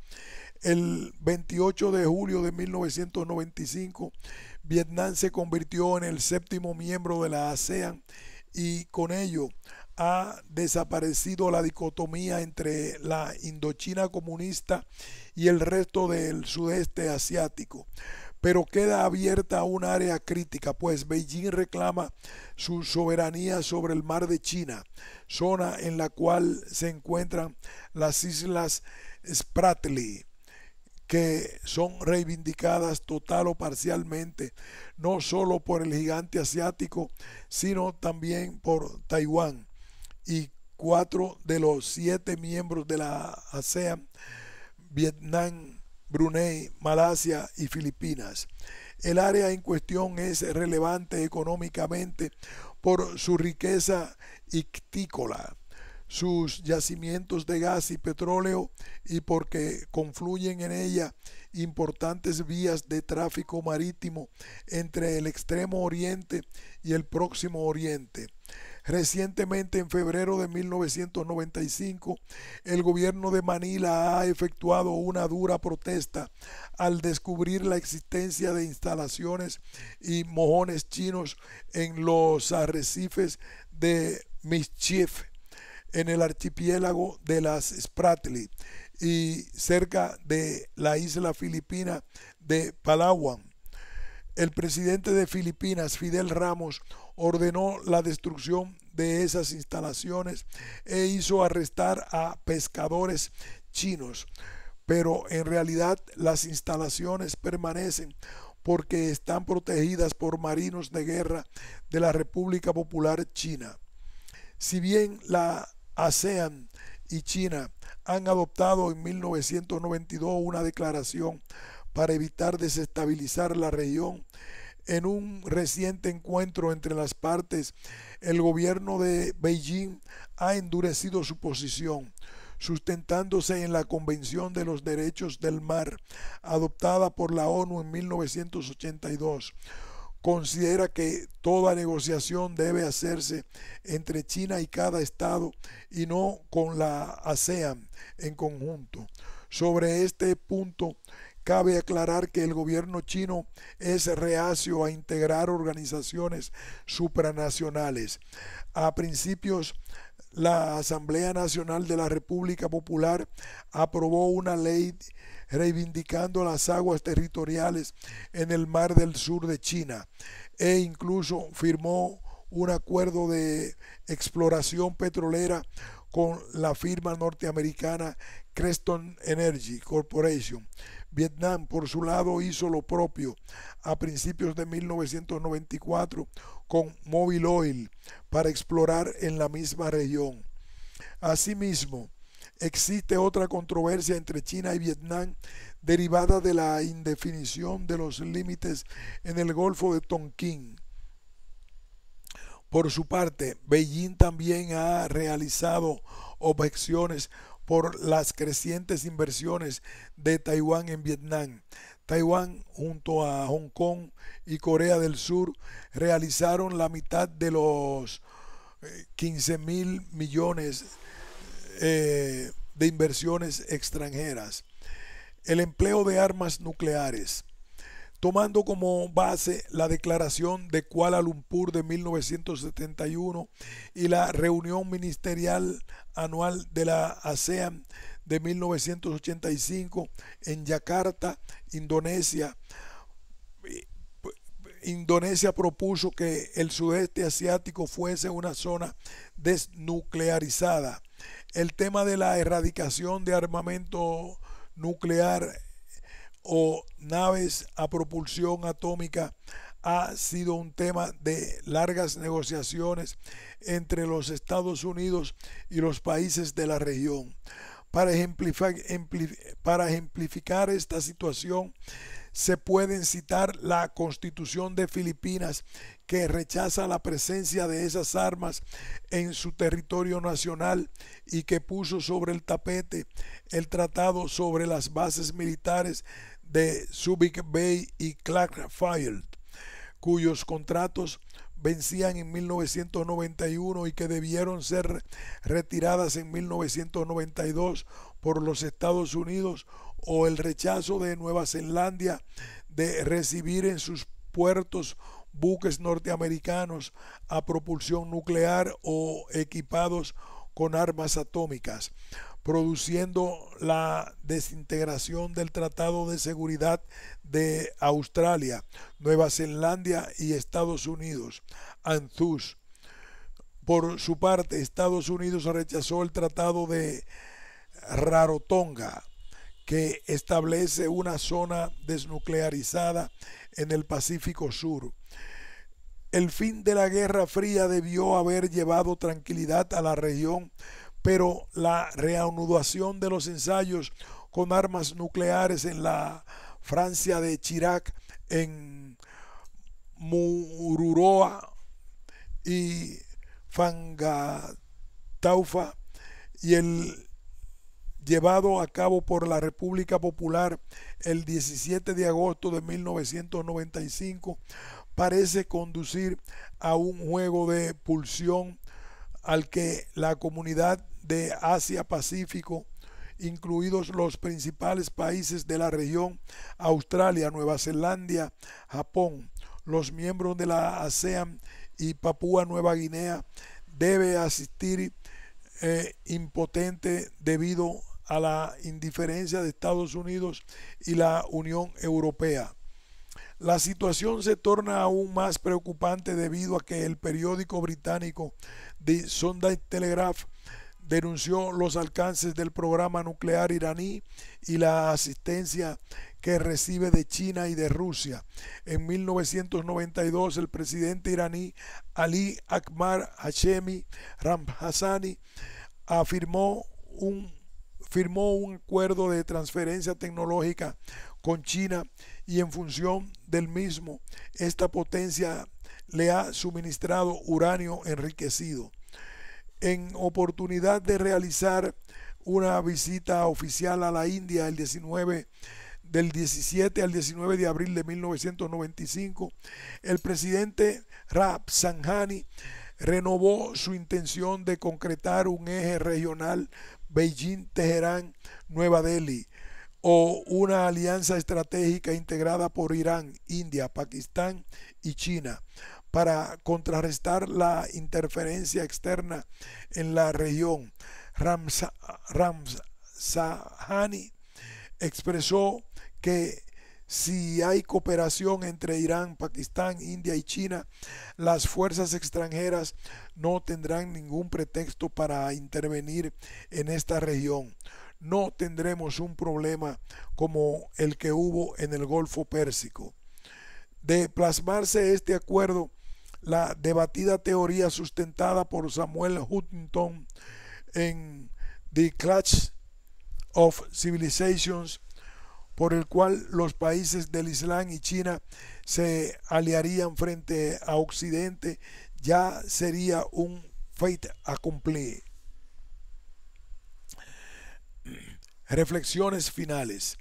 El 28 de julio de 1995, Vietnam se convirtió en el séptimo miembro de la ASEAN y con ello ha desaparecido la dicotomía entre la Indochina comunista y el resto del sudeste asiático pero queda abierta un área crítica, pues Beijing reclama su soberanía sobre el mar de China, zona en la cual se encuentran las islas Spratly que son reivindicadas total o parcialmente, no solo por el gigante asiático, sino también por Taiwán. Y cuatro de los siete miembros de la ASEAN, Vietnam, Brunei, Malasia y Filipinas. El área en cuestión es relevante económicamente por su riqueza ictícola, sus yacimientos de gas y petróleo y porque confluyen en ella importantes vías de tráfico marítimo entre el extremo oriente y el próximo oriente Recientemente, en febrero de 1995, el gobierno de Manila ha efectuado una dura protesta al descubrir la existencia de instalaciones y mojones chinos en los arrecifes de Mischief en el archipiélago de las Spratly y cerca de la isla filipina de Palawan. El presidente de Filipinas, Fidel Ramos, ordenó la destrucción de esas instalaciones e hizo arrestar a pescadores chinos. Pero en realidad las instalaciones permanecen porque están protegidas por marinos de guerra de la República Popular China. Si bien la ASEAN y China han adoptado en 1992 una declaración para evitar desestabilizar la región, en un reciente encuentro entre las partes, el gobierno de Beijing ha endurecido su posición, sustentándose en la Convención de los Derechos del Mar, adoptada por la ONU en 1982 considera que toda negociación debe hacerse entre China y cada Estado y no con la ASEAN en conjunto. Sobre este punto, Cabe aclarar que el gobierno chino es reacio a integrar organizaciones supranacionales. A principios, la Asamblea Nacional de la República Popular aprobó una ley reivindicando las aguas territoriales en el mar del sur de China e incluso firmó un acuerdo de exploración petrolera con la firma norteamericana Creston Energy Corporation Vietnam, por su lado, hizo lo propio a principios de 1994 con Mobil Oil para explorar en la misma región. Asimismo, existe otra controversia entre China y Vietnam derivada de la indefinición de los límites en el Golfo de Tonkin. Por su parte, Beijing también ha realizado objeciones por las crecientes inversiones de Taiwán en Vietnam. Taiwán junto a Hong Kong y Corea del Sur realizaron la mitad de los 15 eh, mil millones eh, de inversiones extranjeras. El empleo de armas nucleares tomando como base la declaración de Kuala Lumpur de 1971 y la reunión ministerial anual de la ASEAN de 1985 en Yakarta, Indonesia. Pues, Indonesia propuso que el sudeste asiático fuese una zona desnuclearizada. El tema de la erradicación de armamento nuclear o naves a propulsión atómica ha sido un tema de largas negociaciones entre los Estados Unidos y los países de la región. Para, ejemplificar, esta situación, se pueden citar la constitución de Filipinas que rechaza la presencia de esas armas en su territorio nacional y que puso sobre el tapete el tratado sobre las bases militares de Subic Bay y Clark Field, cuyos contratos vencían en 1991 y que debieron ser retiradas en 1992 por los Estados Unidos o el rechazo de Nueva Zelanda de recibir en sus puertos buques norteamericanos a propulsión nuclear o equipados con armas atómicas produciendo la desintegración del Tratado de Seguridad de Australia, Nueva Zelanda y Estados Unidos, ANZUS. Por su parte, Estados Unidos rechazó el Tratado de Rarotonga, que establece una zona desnuclearizada en el Pacífico Sur. El fin de la Guerra Fría debió haber llevado tranquilidad a la región pero la reanudación de los ensayos con armas nucleares en la Francia de Chirac, en Mururoa y Fangataufa y el llevado a cabo por la República Popular el 17 de agosto de 1995 parece conducir a un juego de pulsión al que la comunidad de Asia-Pacífico, incluidos los principales países de la región, Australia, Nueva Zelanda, Japón, los miembros de la ASEAN y Papúa Nueva Guinea, debe asistir eh, impotente debido a la indiferencia de Estados Unidos y la Unión Europea. La situación se torna aún más preocupante debido a que el periódico británico The Sunday Telegraph denunció los alcances del programa nuclear iraní y la asistencia que recibe de China y de Rusia. En 1992 el presidente iraní Ali Akbar Hashemi Ramhassani afirmó firmó un acuerdo de transferencia tecnológica con China y en función del mismo esta potencia le ha suministrado uranio enriquecido en oportunidad de realizar una visita oficial a la India el 19 del 17 al 19 de abril de 1995, el presidente Rap Sanjani renovó su intención de concretar un eje regional Beijing-Teherán-Nueva Delhi o una alianza estratégica integrada por Irán, India, Pakistán y China para contrarrestar la interferencia externa en la región. Ramsa, Ramsahani expresó que si hay cooperación entre Irán, Pakistán, India y China, las fuerzas extranjeras no tendrán ningún pretexto para intervenir en esta región. No tendremos un problema como el que hubo en el Golfo Pérsico. De plasmarse este acuerdo, la debatida teoría sustentada por Samuel Huntington en The Clash of Civilizations, por el cual los países del Islam y China se aliarían frente a Occidente, ya sería un a cumplir. Reflexiones finales.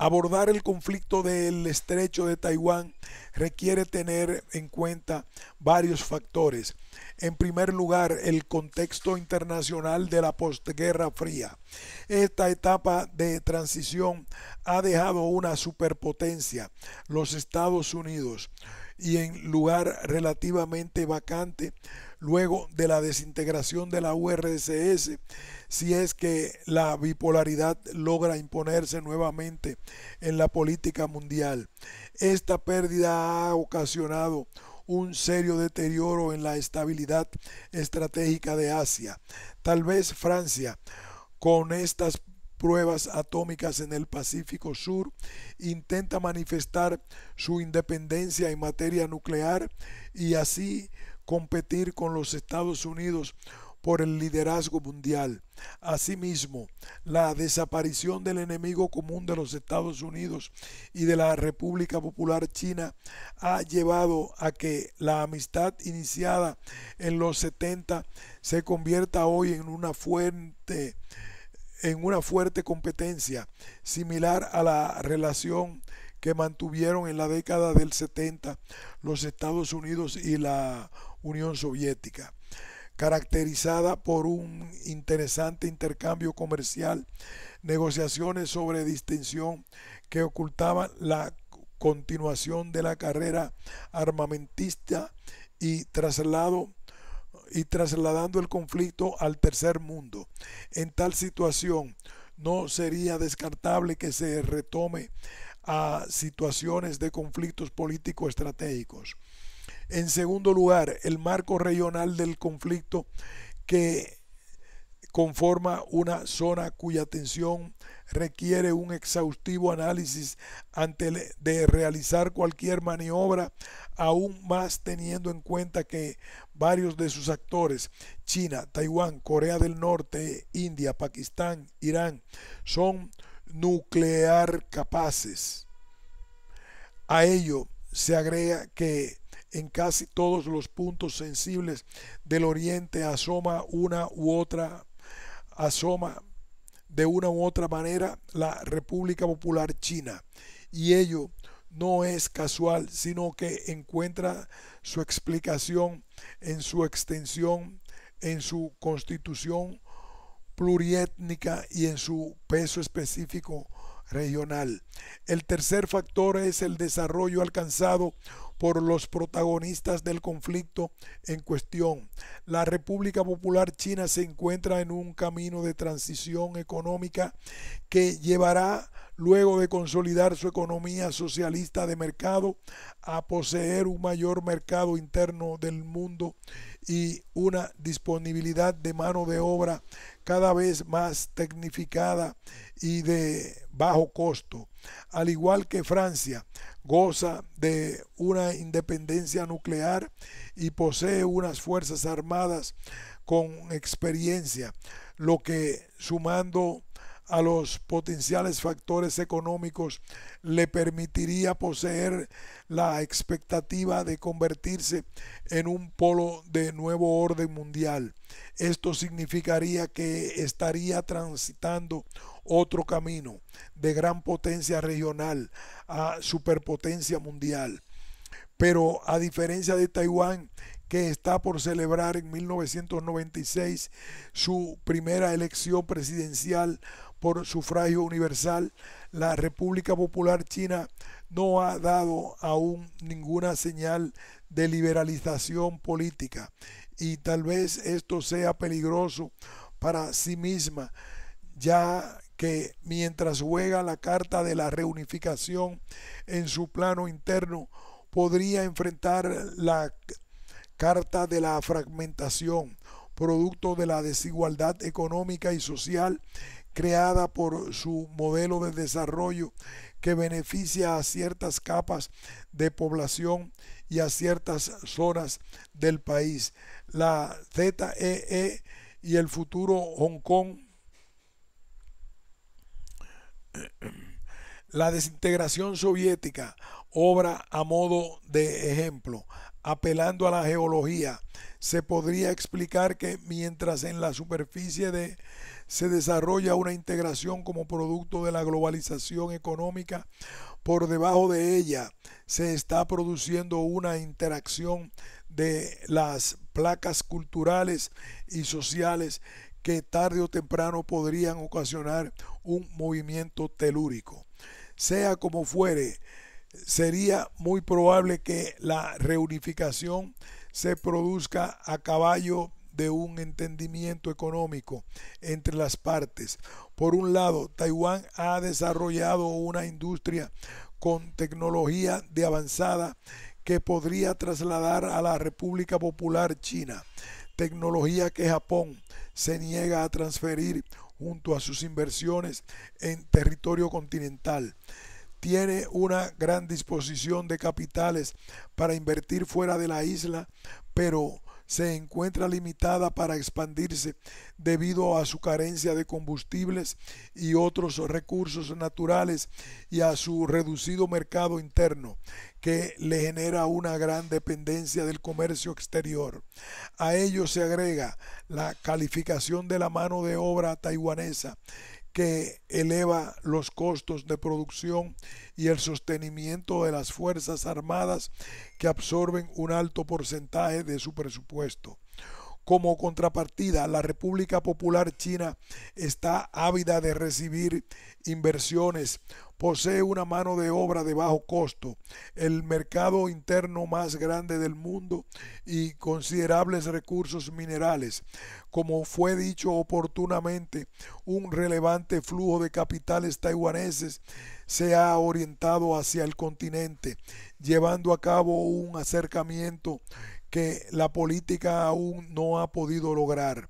Abordar el conflicto del estrecho de Taiwán requiere tener en cuenta varios factores. En primer lugar, el contexto internacional de la postguerra fría. Esta etapa de transición ha dejado una superpotencia, los Estados Unidos, y en lugar relativamente vacante luego de la desintegración de la URSS, si es que la bipolaridad logra imponerse nuevamente en la política mundial. Esta pérdida ha ocasionado un serio deterioro en la estabilidad estratégica de Asia. Tal vez Francia, con estas pruebas atómicas en el Pacífico Sur, intenta manifestar su independencia en materia nuclear y así competir con los Estados Unidos por el liderazgo mundial. Asimismo, la desaparición del enemigo común de los Estados Unidos y de la República Popular China ha llevado a que la amistad iniciada en los 70 se convierta hoy en una fuente en una fuerte competencia similar a la relación que mantuvieron en la década del 70 los Estados Unidos y la Unión Soviética, caracterizada por un interesante intercambio comercial, negociaciones sobre distinción que ocultaban la continuación de la carrera armamentista y traslado y trasladando el conflicto al tercer mundo. En tal situación, no sería descartable que se retome a situaciones de conflictos político estratégicos. En segundo lugar, el marco regional del conflicto que conforma una zona cuya atención requiere un exhaustivo análisis antes de realizar cualquier maniobra, aún más teniendo en cuenta que varios de sus actores, China, Taiwán, Corea del Norte, India, Pakistán, Irán, son nuclear capaces. A ello se agrega que en casi todos los puntos sensibles del oriente asoma una u otra asoma de una u otra manera la República Popular China y ello no es casual, sino que encuentra su explicación en su extensión, en su constitución pluriétnica y en su peso específico regional. El tercer factor es el desarrollo alcanzado por los protagonistas del conflicto en cuestión. La República Popular China se encuentra en un camino de transición económica que llevará luego de consolidar su economía socialista de mercado, a poseer un mayor mercado interno del mundo y una disponibilidad de mano de obra cada vez más tecnificada y de bajo costo al igual que Francia, goza de una independencia nuclear y posee unas fuerzas armadas con experiencia, lo que sumando a los potenciales factores económicos le permitiría poseer la expectativa de convertirse en un polo de nuevo orden mundial. Esto significaría que estaría transitando otro camino de gran potencia regional a superpotencia mundial. Pero a diferencia de Taiwán, que está por celebrar en 1996 su primera elección presidencial por sufragio universal, la República Popular China no ha dado aún ninguna señal de liberalización política y tal vez esto sea peligroso para sí misma, ya que mientras juega la carta de la reunificación en su plano interno, podría enfrentar la carta de la fragmentación, producto de la desigualdad económica y social creada por su modelo de desarrollo que beneficia a ciertas capas de población y a ciertas zonas del país. La ZEE e y el futuro Hong Kong la desintegración soviética obra a modo de ejemplo, apelando a la geología. Se podría explicar que mientras en la superficie de, se desarrolla una integración como producto de la globalización económica, por debajo de ella se está produciendo una interacción de las placas culturales y sociales que tarde o temprano podrían ocasionar un movimiento telúrico. Sea como fuere, sería muy probable que la reunificación se produzca a caballo de un entendimiento económico entre las partes. Por un lado, Taiwán ha desarrollado una industria con tecnología de avanzada que podría trasladar a la República Popular China, tecnología que Japón se niega a transferir junto a sus inversiones en territorio continental. Tiene una gran disposición de capitales para invertir fuera de la isla, pero se encuentra limitada para expandirse debido a su carencia de combustibles y otros recursos naturales y a su reducido mercado interno que le genera una gran dependencia del comercio exterior. A ello se agrega la calificación de la mano de obra taiwanesa que eleva los costos de producción y el sostenimiento de las Fuerzas Armadas que absorben un alto porcentaje de su presupuesto. Como contrapartida, la República Popular China está ávida de recibir inversiones, posee una mano de obra de bajo costo, el mercado interno más grande del mundo y considerables recursos minerales. Como fue dicho oportunamente, un relevante flujo de capitales taiwaneses se ha orientado hacia el continente, llevando a cabo un acercamiento que la política aún no ha podido lograr.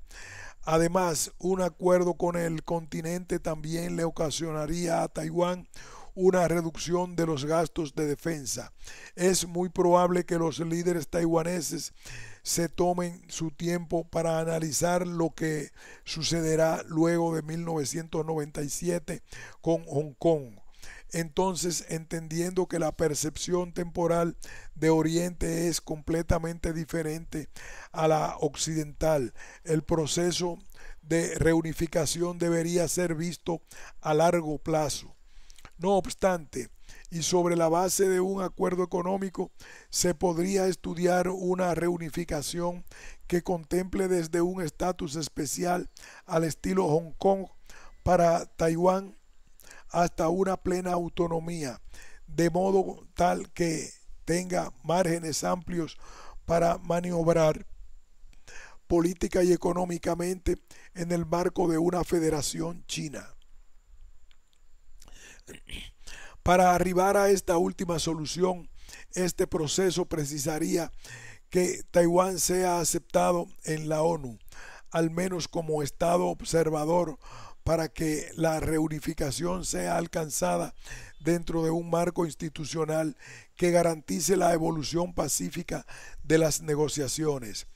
Además, un acuerdo con el continente también le ocasionaría a Taiwán una reducción de los gastos de defensa. Es muy probable que los líderes taiwaneses se tomen su tiempo para analizar lo que sucederá luego de 1997 con Hong Kong entonces entendiendo que la percepción temporal de Oriente es completamente diferente a la occidental, el proceso de reunificación debería ser visto a largo plazo. No obstante, y sobre la base de un acuerdo económico se podría estudiar una reunificación que contemple desde un estatus especial al estilo Hong Kong para Taiwán hasta una plena autonomía, de modo tal que tenga márgenes amplios para maniobrar política y económicamente en el marco de una federación china. Para arribar a esta última solución, este proceso precisaría que Taiwán sea aceptado en la ONU, al menos como Estado observador para que la reunificación sea alcanzada dentro de un marco institucional que garantice la evolución pacífica de las negociaciones.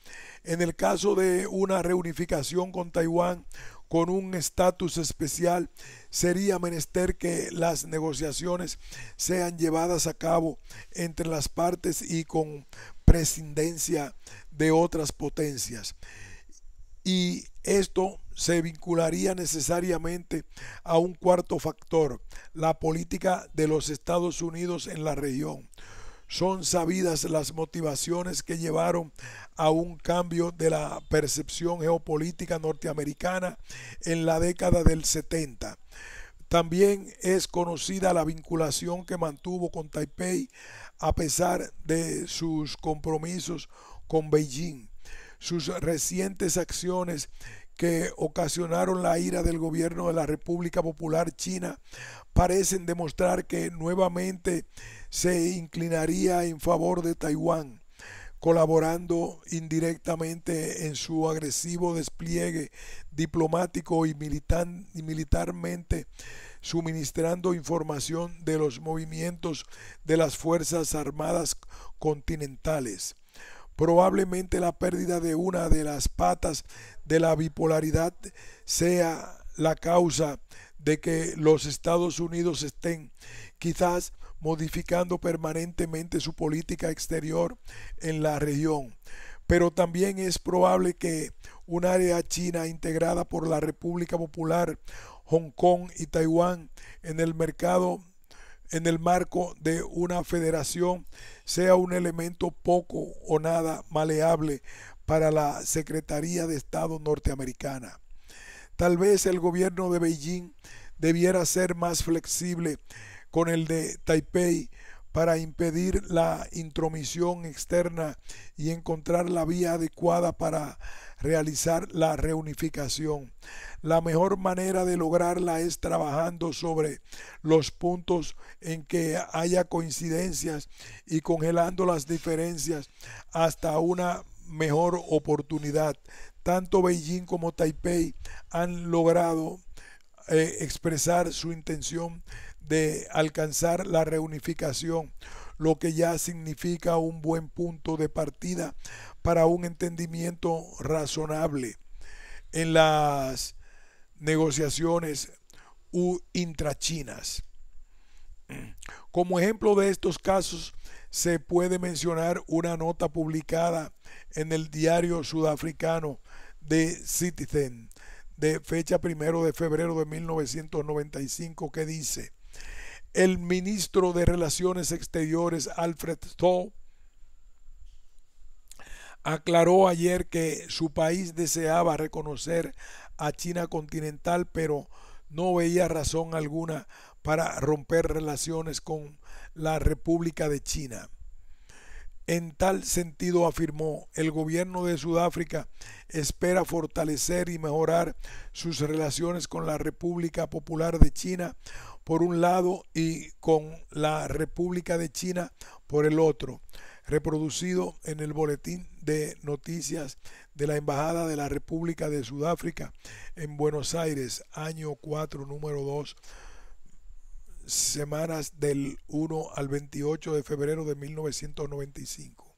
En el caso de una reunificación con Taiwán, con un estatus especial, sería menester que las negociaciones sean llevadas a cabo entre las partes y con prescindencia de otras potencias. Y esto se vincularía necesariamente a un cuarto factor, la política de los Estados Unidos en la región. Son sabidas las motivaciones que llevaron a un cambio de la percepción geopolítica norteamericana en la década del 70. También es conocida la vinculación que mantuvo con Taipei a pesar de sus compromisos con Beijing sus recientes acciones que ocasionaron la ira del gobierno de la República Popular China parecen demostrar que nuevamente se inclinaría en favor de Taiwán, colaborando indirectamente en su agresivo despliegue diplomático y, militarmente suministrando información de los movimientos de las Fuerzas Armadas continentales. Probablemente la pérdida de una de las patas de la bipolaridad sea la causa de que los Estados Unidos estén quizás modificando permanentemente su política exterior en la región. Pero también es probable que un área china integrada por la República Popular, Hong Kong y Taiwán en el mercado en el marco de una federación sea un elemento poco o nada maleable para la Secretaría de Estado norteamericana. Tal vez el gobierno de Beijing debiera ser más flexible con el de Taipei para impedir la intromisión externa y encontrar la vía adecuada para realizar la reunificación. La mejor manera de lograrla es trabajando sobre los puntos en que haya coincidencias y congelando las diferencias hasta una mejor oportunidad. Tanto Beijing como Taipei han logrado eh, expresar su intención de alcanzar la reunificación lo que ya significa un buen punto de partida para un entendimiento razonable en las negociaciones u intrachinas. Como ejemplo de estos casos, se puede mencionar una nota publicada en el diario sudafricano de Citizen de fecha primero de febrero de 1995 que dice, el ministro de Relaciones Exteriores, Alfred Stowe, aclaró ayer que su país deseaba reconocer a China continental, pero no veía razón alguna para romper relaciones con la República de China. En tal sentido, afirmó, el gobierno de Sudáfrica espera fortalecer y mejorar sus relaciones con la República Popular de China por un lado y con la República de China por el otro, reproducido en el boletín de noticias de la Embajada de la República de Sudáfrica en Buenos Aires, año 4, número 2, semanas del 1 al 28 de febrero de 1995.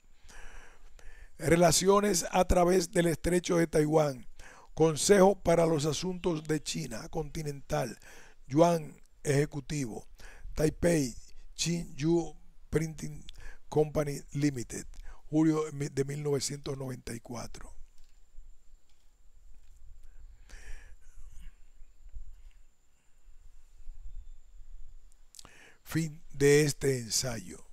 Relaciones a través del estrecho de Taiwán. Consejo para los Asuntos de China Continental, Yuan Ejecutivo, Taipei, Chin Yu Printing Company Limited, julio de 1994. Fin de este ensayo.